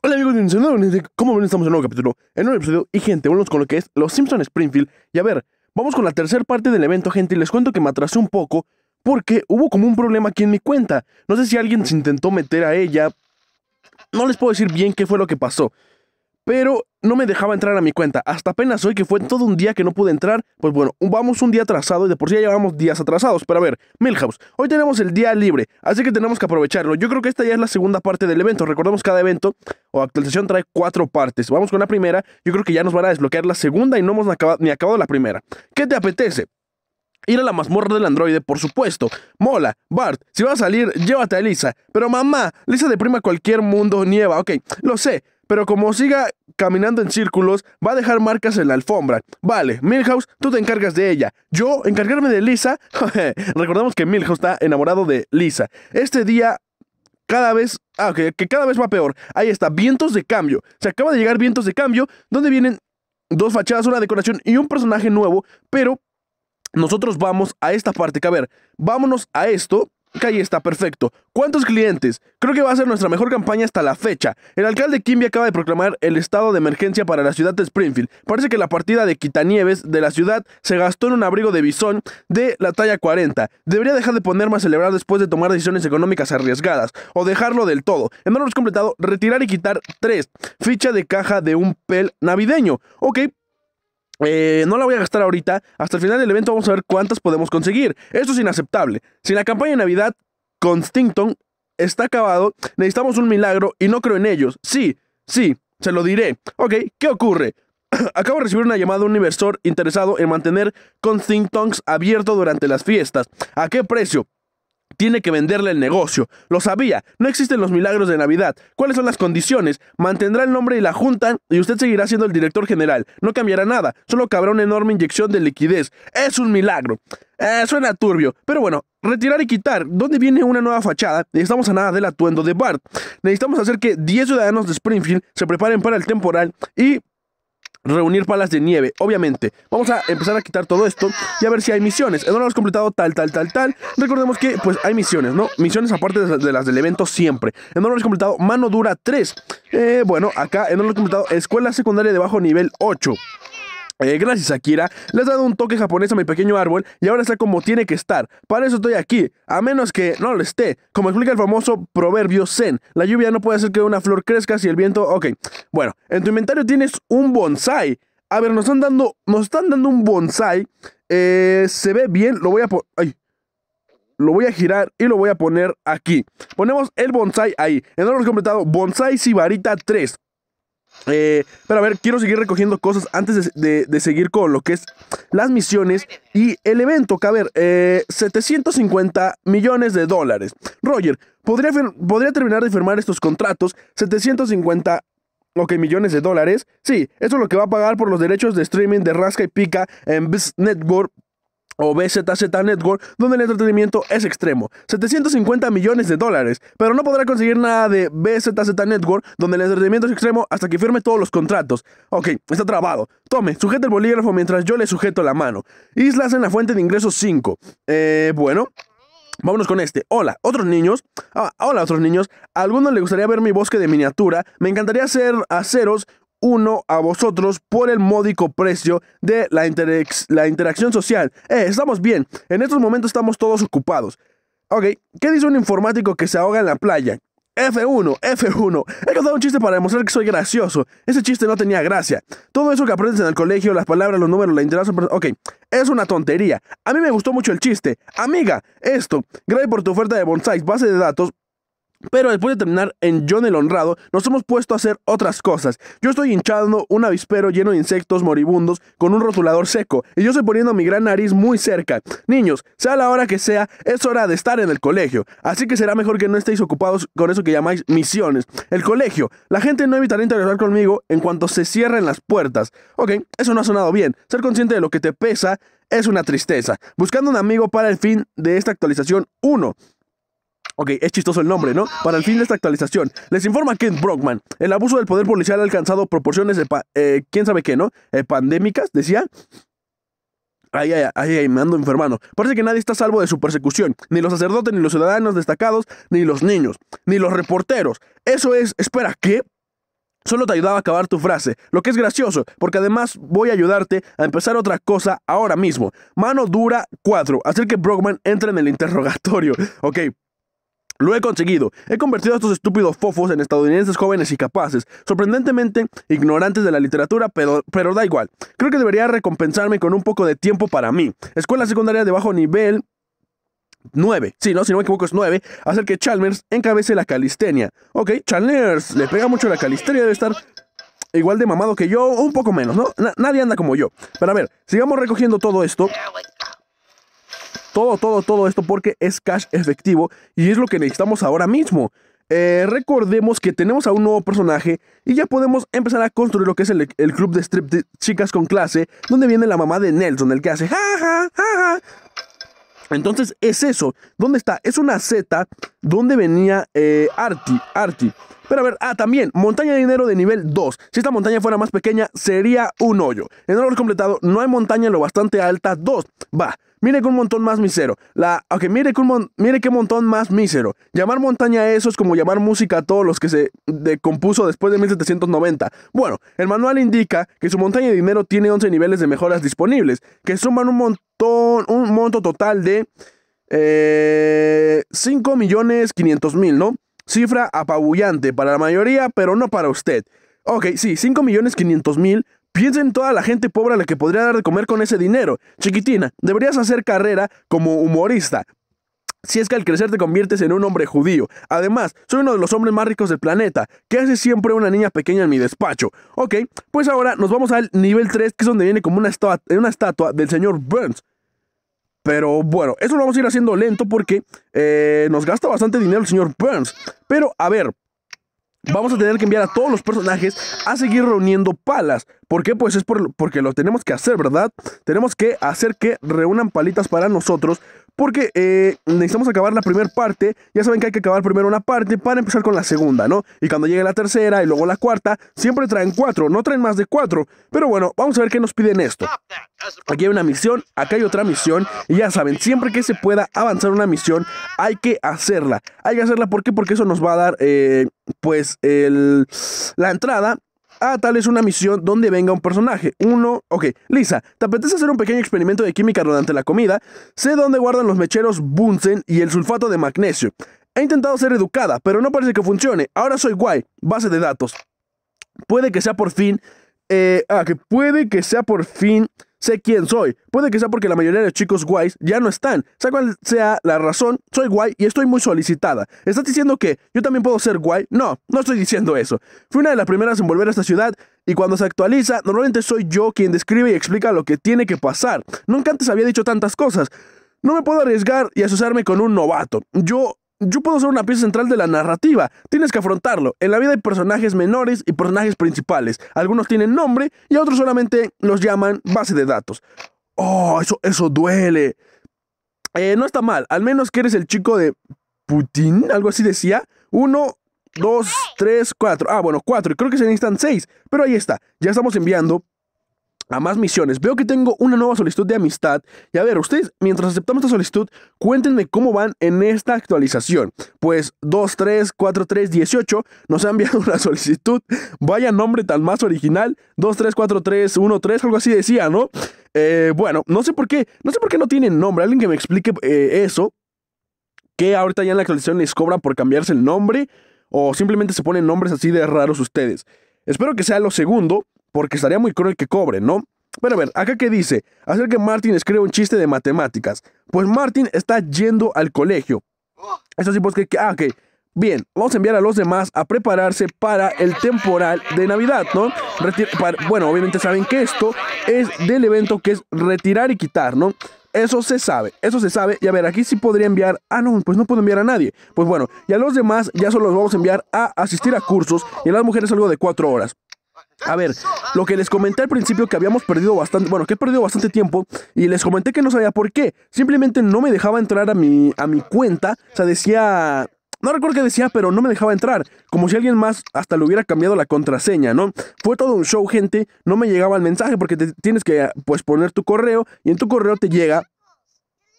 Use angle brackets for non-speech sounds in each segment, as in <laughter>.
Hola amigos de Nintendo, ¿cómo ven? Estamos en un nuevo capítulo, en un nuevo episodio y gente, volvemos con lo que es Los Simpson Springfield. Y a ver, vamos con la tercera parte del evento, gente, y les cuento que me atrasé un poco porque hubo como un problema aquí en mi cuenta. No sé si alguien se intentó meter a ella. No les puedo decir bien qué fue lo que pasó pero no me dejaba entrar a mi cuenta. Hasta apenas hoy que fue todo un día que no pude entrar. Pues bueno, vamos un día atrasado y de por sí ya llevamos días atrasados. Pero a ver, Milhouse, hoy tenemos el día libre, así que tenemos que aprovecharlo. Yo creo que esta ya es la segunda parte del evento. Recordemos cada evento o actualización trae cuatro partes. Vamos con la primera. Yo creo que ya nos van a desbloquear la segunda y no hemos ni acabado la primera. ¿Qué te apetece? Ir a la mazmorra del androide, por supuesto. Mola, Bart, si vas a salir, llévate a Lisa. Pero mamá, Lisa prima cualquier mundo nieva. Ok, lo sé. Pero como siga caminando en círculos, va a dejar marcas en la alfombra. Vale, Milhouse, tú te encargas de ella. Yo, encargarme de Lisa. <laughs> Recordamos que Milhouse está enamorado de Lisa. Este día cada vez, ah, que, cada vez va peor. Ahí está, vientos de cambio. Se acaba de llegar vientos de cambio, donde vienen dos fachadas, una decoración y un personaje nuevo, pero nosotros vamos a esta parte, que a ver, vámonos a esto Ahí está, perfecto. ¿Cuántos clientes? Creo que va a ser nuestra mejor campaña hasta la fecha. El alcalde Kimby acaba de proclamar el estado de emergencia para la ciudad de Springfield. Parece que la partida de Quitanieves de la ciudad se gastó en un abrigo de bisón de la talla 40. Debería dejar de ponerme a celebrar después de tomar decisiones económicas arriesgadas o dejarlo del todo. En orden completado, retirar y quitar 3. Ficha de caja de un pel navideño. Ok, eh, no la voy a gastar ahorita. Hasta el final del evento vamos a ver cuántas podemos conseguir. Esto es inaceptable. Si la campaña de Navidad con Stington está acabado, necesitamos un milagro y no creo en ellos. Sí, sí, se lo diré. Ok, ¿qué ocurre? <clears throat> Acabo de recibir una llamada de un inversor interesado en mantener con abierto durante las fiestas. ¿A qué precio? Tiene que venderle el negocio. Lo sabía. No existen los milagros de Navidad. ¿Cuáles son las condiciones? Mantendrá el nombre y la junta y usted seguirá siendo el director general. No cambiará nada. Solo cabrá una enorme inyección de liquidez. Es un milagro. Eh, suena turbio, pero bueno, retirar y quitar, ¿dónde viene una nueva fachada? Necesitamos a nada del atuendo de Bart. Necesitamos hacer que 10 ciudadanos de Springfield se preparen para el temporal y reunir palas de nieve, obviamente. Vamos a empezar a quitar todo esto y a ver si hay misiones. lo hemos completado tal, tal, tal, tal. Recordemos que pues hay misiones, ¿no? Misiones aparte de las del evento siempre. lo hemos completado mano dura 3. Eh, bueno, acá hemos completado escuela secundaria de bajo nivel 8. Eh, gracias Akira, le has dado un toque japonés a mi pequeño árbol y ahora está como tiene que estar. Para eso estoy aquí, a menos que no lo esté. Como explica el famoso proverbio Zen, la lluvia no puede hacer que una flor crezca si el viento... Ok, bueno, en tu inventario tienes un bonsai. A ver, nos están dando, nos están dando un bonsai. Eh, se ve bien, lo voy a... Ay lo voy a girar y lo voy a poner aquí. Ponemos el bonsai ahí. En hemos completado bonsai sibarita 3. Eh, pero a ver, quiero seguir recogiendo cosas antes de, seguir con lo que es las misiones y el evento. Que a ver, 750 eh, millones de dólares. Roger, ¿podría, ¿podría terminar de firmar estos contratos? 750 millones de dólares. Sí, eso es lo que va a pagar por los derechos de streaming de Rasca y Pica en Biz Network o BZZ Network, donde el entretenimiento es extremo, 750 millones de dólares, pero no podrá conseguir nada de BZZ Network, donde el entretenimiento es extremo hasta que firme todos los contratos. Ok, está trabado. Tome, sujete el bolígrafo mientras yo le sujeto la mano. Islas en la fuente de ingresos 5. Eh, bueno, Vámonos con este. Hola, otros niños. Ah, hola, otros niños. A algunos le gustaría ver mi bosque de miniatura. Me encantaría hacer aceros uno a vosotros por el módico precio de la, la interacción social. Eh, estamos bien, en estos momentos estamos todos ocupados. Ok, ¿qué dice un informático que se ahoga en la playa? F1, F1. He contado un chiste para demostrar que soy gracioso. Ese chiste no tenía gracia. Todo eso que aprendes en el colegio, las palabras, los números, la interacción. Ok, es una tontería. A mí me gustó mucho el chiste. Amiga, esto. grave por tu oferta de Bonsai, base de datos, pero después de terminar en John el Honrado, nos hemos puesto a hacer otras cosas. Yo estoy hinchando un avispero lleno de insectos moribundos con un rotulador seco, y yo estoy poniendo mi gran nariz muy cerca. Niños, sea la hora que sea, es hora de estar en el colegio, así que será mejor que no estéis ocupados con eso que llamáis misiones. El colegio, la gente no evitará interactuar conmigo en cuanto se cierren las puertas. Ok, eso no ha sonado bien. Ser consciente de lo que te pesa es una tristeza. Buscando un amigo para el fin de esta actualización 1. Ok, es chistoso el nombre, ¿no? Para el fin de esta actualización, les informa Kent Brockman. El abuso del poder policial ha alcanzado proporciones de... Eh, ¿Quién sabe qué, no? Eh, pandémicas, decía. Ay, ay, ay, me ando enfermando. Parece que nadie está salvo de su persecución. Ni los sacerdotes, ni los ciudadanos destacados, ni los niños, ni los reporteros. Eso es, espera, ¿qué? Solo te ayudaba a acabar tu frase, lo que es gracioso, porque además voy a ayudarte a empezar otra cosa ahora mismo. Mano dura 4, hacer que Brockman entre en el interrogatorio. Ok, lo he conseguido. He convertido a estos estúpidos fofos en estadounidenses jóvenes y capaces, sorprendentemente ignorantes de la literatura, pero, pero da igual. Creo que debería recompensarme con un poco de tiempo para mí. Escuela secundaria de bajo nivel, 9, sí, no, si no me equivoco es 9, hacer que Chalmers encabece la calistenia. Ok, Chalmers le pega mucho la calistenia, debe estar igual de mamado que yo, un poco menos, ¿no? nadie anda como yo. Pero a ver, sigamos recogiendo todo esto. Todo, todo, todo esto porque es cash efectivo y es lo que necesitamos ahora mismo. Eh, recordemos que tenemos a un nuevo personaje y ya podemos empezar a construir lo que es el, club de strip de chicas con clase, donde viene la mamá de Nelson, el que hace jaja, jaja. Entonces es eso. ¿Dónde está? Es una Z donde venía eh, Arti. Arti. Pero a ver, ah, también, montaña de dinero de nivel 2. Si esta montaña fuera más pequeña, sería un hoyo. En el completado, no hay montaña lo bastante alta 2. Va, Mire que un montón más misero La, Ok, mire que un mire qué montón más mísero. Llamar montaña a eso es como llamar música a todos los que se de, compuso después de 1790. Bueno, el manual indica que su montaña de dinero tiene 11 niveles de mejoras disponibles, que suman un montón, un monto total de eh, ¿no? Cifra apabullante para la mayoría, pero no para usted. Ok, sí, 5.500.000 Piensa en toda la gente pobre a la que podría dar de comer con ese dinero. Chiquitina, deberías hacer carrera como humorista. Si es que al crecer te conviertes en un hombre judío. Además, soy uno de los hombres más ricos del planeta. Que hace siempre una niña pequeña en mi despacho? Ok, pues ahora nos vamos al nivel 3, que es donde viene como una estatua, una estatua del señor Burns. Pero bueno, eso lo vamos a ir haciendo lento porque eh, nos gasta bastante dinero el señor Burns. Pero a ver, vamos a tener que enviar a todos los personajes a seguir reuniendo palas. ¿Por qué? Pues es por, porque lo tenemos que hacer, ¿verdad? Tenemos que hacer que reúnan palitas para nosotros, porque eh, necesitamos acabar la primera parte. Ya saben que hay que acabar primero una parte para empezar con la segunda, ¿no? Y cuando llegue la tercera y luego la cuarta, siempre traen cuatro, no traen más de cuatro. Pero bueno, vamos a ver qué nos piden esto. Aquí hay una misión, acá hay otra misión. Y ya saben, siempre que se pueda avanzar una misión, hay que hacerla. Hay que hacerla, ¿por Porque eso nos va a dar, eh, pues, la entrada Ah, tal es una misión donde venga un personaje. Uno, ok, Lisa, ¿te apetece hacer un pequeño experimento de química durante la comida? Sé dónde guardan los mecheros Bunsen y el sulfato de magnesio. He intentado ser educada, pero no parece que funcione. Ahora soy guay. Base de datos. Puede que sea por fin... Eh, ah, que puede que sea por fin Sé quién soy. Puede que sea porque la mayoría de los chicos guays ya no están. Sea cual sea la razón, soy guay y estoy muy solicitada. ¿Estás diciendo que yo también puedo ser guay? No, no estoy diciendo eso. Fui una de las primeras en volver a esta ciudad y cuando se actualiza, normalmente soy yo quien describe y explica lo que tiene que pasar. Nunca antes había dicho tantas cosas. No me puedo arriesgar y asociarme con un novato. Yo yo puedo ser una pieza central de la narrativa. Tienes que afrontarlo. En la vida hay personajes menores y personajes principales. Algunos tienen nombre y a otros solamente los llaman base de datos. Oh, eso, eso duele. Eh, no está mal, al menos que eres el chico de Putin, algo así decía. Uno, dos, tres, cuatro. Ah, bueno, cuatro. Y creo que se necesitan seis. Pero ahí está. Ya estamos enviando a más misiones. Veo que tengo una nueva solicitud de amistad. Y a ver, ustedes, mientras aceptamos esta solicitud, cuéntenme cómo van en esta actualización. Pues 234318 nos ha enviado <laughs> una solicitud. Vaya nombre tan más original. 234313, algo así decía, ¿no? Eh, bueno, no sé por qué. No sé por qué no tienen nombre. Alguien que me explique eh, eso. Que ahorita ya en la actualización les cobran por cambiarse el nombre. O simplemente se ponen nombres así de raros ustedes. Espero que sea lo segundo porque estaría muy cruel que cobren, ¿no? Pero a ver, acá qué dice, hacer que Martin escriba un chiste de matemáticas. Pues Martin está yendo al colegio. Eso sí, pues que, ah, ok. Bien, vamos a enviar a los demás a prepararse para el temporal de Navidad, ¿no? bueno, obviamente saben que esto es del evento que es retirar y quitar, ¿no? Eso se sabe, eso se sabe. Y a ver, aquí sí podría enviar. Ah, no, pues no puedo enviar a nadie. Pues bueno, y a los demás ya solo los vamos a enviar a asistir a cursos. Y a las mujeres algo de cuatro horas. A ver, lo que les comenté al principio que habíamos perdido bastante, bueno, que he perdido bastante tiempo y les comenté que no sabía por qué. Simplemente no me dejaba entrar a mi, a mi cuenta. O sea, decía, no recuerdo qué decía, pero no me dejaba entrar. Como si alguien más hasta le hubiera cambiado la contraseña, ¿no? Fue todo un show, gente. No me llegaba el mensaje porque tienes que, pues, poner tu correo y en tu correo te llega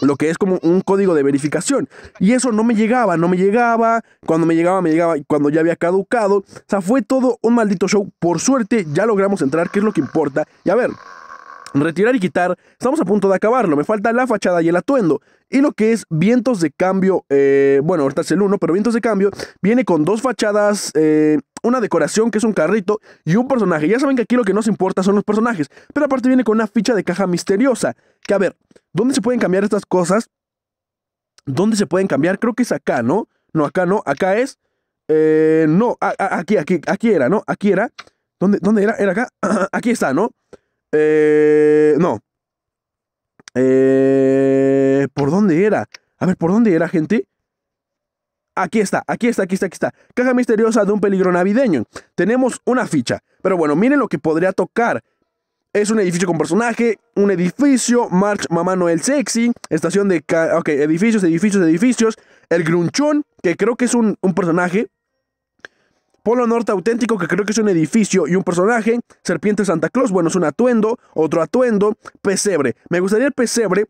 lo que es como un código de verificación. Y eso no me llegaba, no me llegaba, cuando me llegaba, me llegaba cuando ya había caducado. O sea, fue todo un maldito show. Por suerte ya logramos entrar, que es lo que importa. Y a ver, retirar y quitar, estamos a punto de acabarlo. Me falta la fachada y el atuendo. Y lo que es vientos de cambio, eh, bueno, ahorita es el uno pero vientos de cambio, viene con dos fachadas... Eh, una decoración que es un carrito y un personaje. Ya saben que aquí lo que nos importa son los personajes, pero aparte viene con una ficha de caja misteriosa. Que a ver, ¿Dónde se pueden cambiar estas cosas? ¿Dónde se pueden cambiar? Creo que es acá, ¿no? No, acá no, acá es... Eh, no, aquí, aquí, aquí era, ¿no? Aquí era. ¿Dónde, dónde era? ¿Era acá? <clears throat> aquí está, ¿no? Eh, no. Eh, ¿Por dónde era? A ver, ¿por dónde era, gente? Aquí está, aquí está, aquí está, aquí está. Caja misteriosa de un peligro navideño. Tenemos una ficha. Pero bueno, miren lo que podría tocar. Es un edificio con personaje, un edificio, March, Mamá Noel Sexy, estación de... Ok, edificios, edificios, edificios. El Grunchón, que creo que es un, un personaje. Polo Norte auténtico, que creo que es un edificio y un personaje. Serpiente Santa Claus, bueno, es un atuendo. Otro atuendo. Pesebre. Me gustaría el pesebre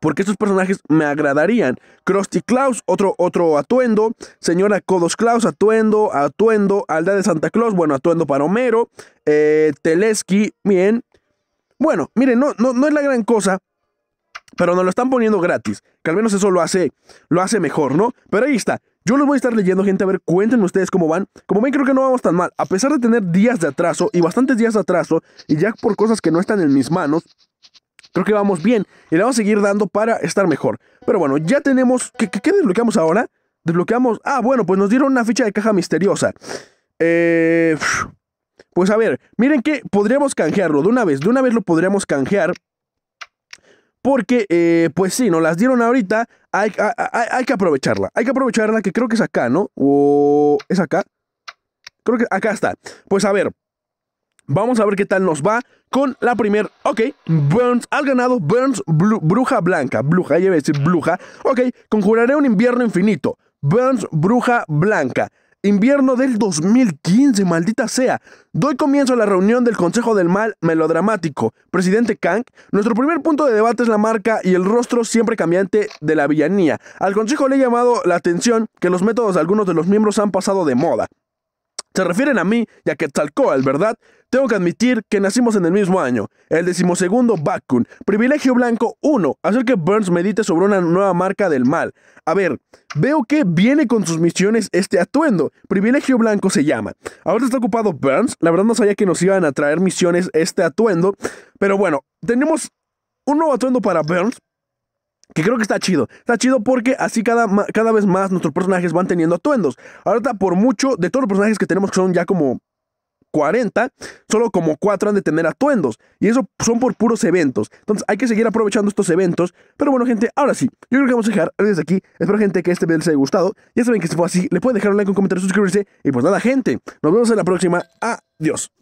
porque estos personajes me agradarían. Krusty Klaus, otro, otro atuendo. Señora Codos Klaus, atuendo, atuendo. Alda de Santa Claus, bueno, atuendo para Homero. Eh, Teleski, bien. Bueno, miren, no, no, no es la gran cosa, pero nos lo están poniendo gratis, que al menos eso lo hace, lo hace mejor, ¿no? Pero ahí está. Yo los voy a estar leyendo, gente, a ver, cuéntenme ustedes cómo van. Como ven, creo que no vamos tan mal. A pesar de tener días de atraso y bastantes días de atraso, y ya por cosas que no están en mis manos, Creo que vamos bien y le vamos a seguir dando para estar mejor. Pero bueno, ya tenemos... ¿Qué, desbloqueamos ahora? Desbloqueamos... Ah, bueno, pues nos dieron una ficha de caja misteriosa. Eh... Pues a ver, miren que podríamos canjearlo de una vez. De una vez lo podríamos canjear. Porque, eh, pues sí, nos las dieron ahorita. Hay, hay, que aprovecharla. Hay que aprovecharla, que creo que es acá, ¿no? O es acá. Creo que acá está. Pues a ver, Vamos a ver qué tal nos va con la primera. Ok, Burns al ganado. Burns, bruja blanca. Bruja, ya a decir bruja. Ok, conjuraré un invierno infinito. Burns, bruja blanca. Invierno del 2015, maldita sea. Doy comienzo a la reunión del Consejo del Mal Melodramático. Presidente Kang, nuestro primer punto de debate es la marca y el rostro siempre cambiante de la villanía. Al Consejo le he llamado la atención que los métodos de algunos de los miembros han pasado de moda. Se refieren a mí y a Quetzalcoatl, ¿verdad? Tengo que admitir que nacimos en el mismo año, el decimosegundo Bakun, privilegio blanco 1, hacer que Burns medite sobre una nueva marca del mal. A ver, veo que viene con sus misiones este atuendo, privilegio blanco se llama. Ahora está ocupado Burns, la verdad no sabía que nos iban a traer misiones este atuendo, pero bueno, tenemos un nuevo atuendo para Burns, que creo que está chido. Está chido porque así cada, cada vez más nuestros personajes van teniendo atuendos. Ahorita, por mucho, de todos los personajes que tenemos que son ya como 40, solo como 4 han de tener atuendos. Y eso son por puros eventos. Entonces hay que seguir aprovechando estos eventos. Pero bueno, gente, ahora sí. Yo creo que vamos a dejar desde aquí. Espero, gente, que este video les haya gustado. Ya saben que si fue así, le pueden dejar un like, un comentario, suscribirse. Y pues nada, gente. Nos vemos en la próxima. Adiós.